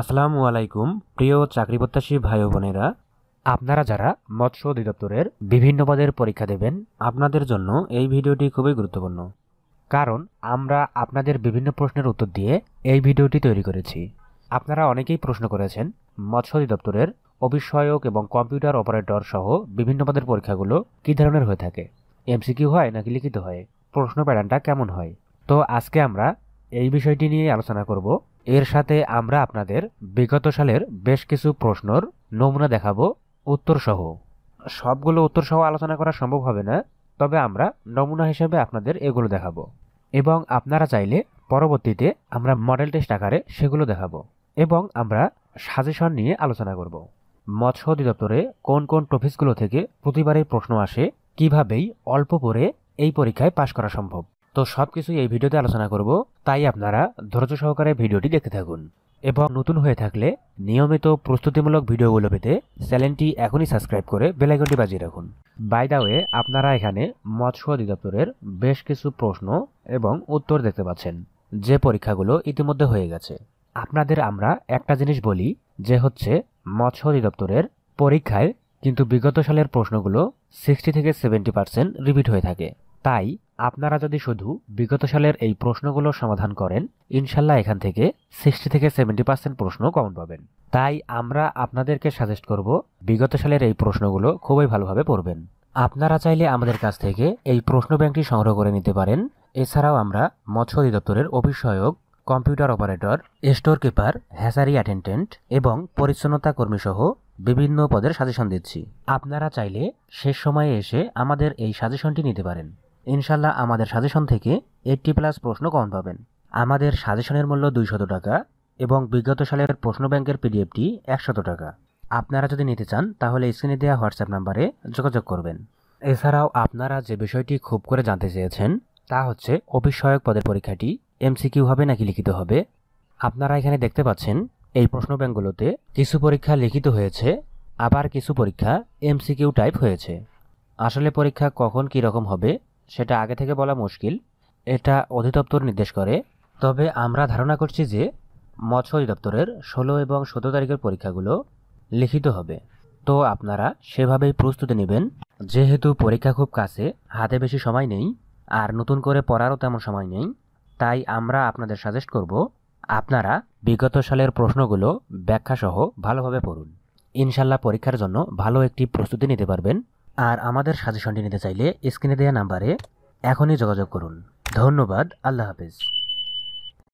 আসসালামু আলাইকুম প্রিয় চাকরি প্রত্যাশী ভাই বোনেরা আপনারা যারা মৎস্য অধিদপ্তরের বিভিন্ন পদের পরীক্ষা দেবেন আপনাদের জন্য এই ভিডিওটি খুবই গুরুত্বপূর্ণ কারণ আমরা আপনাদের বিভিন্ন প্রশ্নের উত্তর দিয়ে এই ভিডিওটি তৈরি করেছি আপনারা অনেকেই প্রশ্ন করেছেন মৎস্য অধিদপ্তরের অবিষয়ক এবং কম্পিউটার অপারেটর সহ বিভিন্ন পদের পরীক্ষাগুলো কী ধরনের হয়ে থাকে এমসিকিউ হয় নাকি লিখিত হয় প্রশ্ন প্যাটার্নটা কেমন হয় তো আজকে আমরা এই বিষয়টি নিয়ে আলোচনা করব এর সাথে আমরা আপনাদের বিগত সালের বেশ কিছু প্রশ্নর নমুনা দেখাবো উত্তরসহ সবগুলো উত্তরসহ আলোচনা করা সম্ভব হবে না তবে আমরা নমুনা হিসেবে আপনাদের এগুলো দেখাবো এবং আপনারা চাইলে পরবর্তীতে আমরা মডেল টেস্ট আকারে সেগুলো দেখাবো এবং আমরা সাজেশন নিয়ে আলোচনা করব মৎস্য অধিদপ্তরে কোন কোন টফিসগুলো থেকে প্রতিবারের প্রশ্ন আসে কিভাবেই অল্প পরে এই পরীক্ষায় পাশ করা সম্ভব তো সব কিছুই এই ভিডিওতে আলোচনা করব তাই আপনারা ধৈর্য সহকারে ভিডিওটি দেখতে থাকুন এবং নতুন হয়ে থাকলে নিয়মিত প্রস্তুতিমূলক ভিডিওগুলো পেতে চ্যানেলটি এখনই সাবস্ক্রাইব করে বেলাইকনটি বাজিয়ে রাখুন বাই দা ওয়ে আপনারা এখানে মৎস্য অধিদপ্তরের বেশ কিছু প্রশ্ন এবং উত্তর দেখতে পাচ্ছেন যে পরীক্ষাগুলো ইতিমধ্যে হয়ে গেছে আপনাদের আমরা একটা জিনিস বলি যে হচ্ছে মৎস্য অধিদপ্তরের পরীক্ষায় কিন্তু বিগত সালের প্রশ্নগুলো সিক্সটি থেকে সেভেন্টি পার্সেন্ট রিপিট হয়ে থাকে তাই আপনারা যদি শুধু বিগত সালের এই প্রশ্নগুলো সমাধান করেন ইনশাল্লাহ এখান থেকে সিক্সটি থেকে সেভেন্টি পার্সেন্ট প্রশ্ন কমন পাবেন তাই আমরা আপনাদেরকে সাজেস্ট করব বিগত সালের এই প্রশ্নগুলো খুবই ভালোভাবে পড়বেন আপনারা চাইলে আমাদের কাছ থেকে এই প্রশ্ন ব্যাংকটি সংগ্রহ করে নিতে পারেন এছাড়াও আমরা মৎস্য অধিদপ্তরের অভিষয়ক computer operator store keeper hatchery attendant এবং পরিচ্ছন্নতা কর্মী সহ বিভিন্ন পদের সাজেশন দিচ্ছি আপনারা চাইলে শেষ সময়ে এসে আমাদের এই সাজেশনটি নিতে পারেন ইনশাল্লাহ আমাদের সাজেশন থেকে এইটটি প্লাস প্রশ্ন কম পাবেন আমাদের সাজেশনের মূল্য দুইশত টাকা এবং বিগত সালের প্রশ্ন ব্যাংকের পিডিএফটি একশত টাকা আপনারা যদি নিতে চান তাহলে স্ক্রিনে দেওয়া হোয়াটসঅ্যাপ নাম্বারে যোগাযোগ করবেন এছাড়াও আপনারা যে বিষয়টি খুব করে জানতে চেয়েছেন তা হচ্ছে অফিস সহায়ক পদের পরীক্ষাটি এমসিকিউ হবে নাকি লিখিত হবে আপনারা এখানে দেখতে পাচ্ছেন এই প্রশ্ন ব্যাংকগুলোতে কিছু পরীক্ষা লিখিত হয়েছে আবার কিছু পরীক্ষা এমসিকিউ টাইপ হয়েছে আসলে পরীক্ষা কখন কী রকম হবে সেটা আগে থেকে বলা মুশকিল এটা অধিদপ্তর নির্দেশ করে তবে আমরা ধারণা করছি যে মৎস্য অধিদপ্তরের ষোলো এবং সতেরো তারিখের পরীক্ষাগুলো লিখিত হবে তো আপনারা সেভাবেই প্রস্তুতি নেবেন যেহেতু পরীক্ষা খুব কাছে হাতে বেশি সময় নেই আর নতুন করে পড়ারও তেমন সময় নেই তাই আমরা আপনাদের সাজেস্ট করব আপনারা বিগত সালের প্রশ্নগুলো ব্যাখ্যাসহ ভালোভাবে পড়ুন ইনশাল্লাহ পরীক্ষার জন্য ভালো একটি প্রস্তুতি নিতে পারবেন আর আমাদের সাজেশনটি নিতে চাইলে স্ক্রিনে দেওয়া নাম্বারে এখনই যোগাযোগ করুন ধন্যবাদ আল্লাহ হাফিজ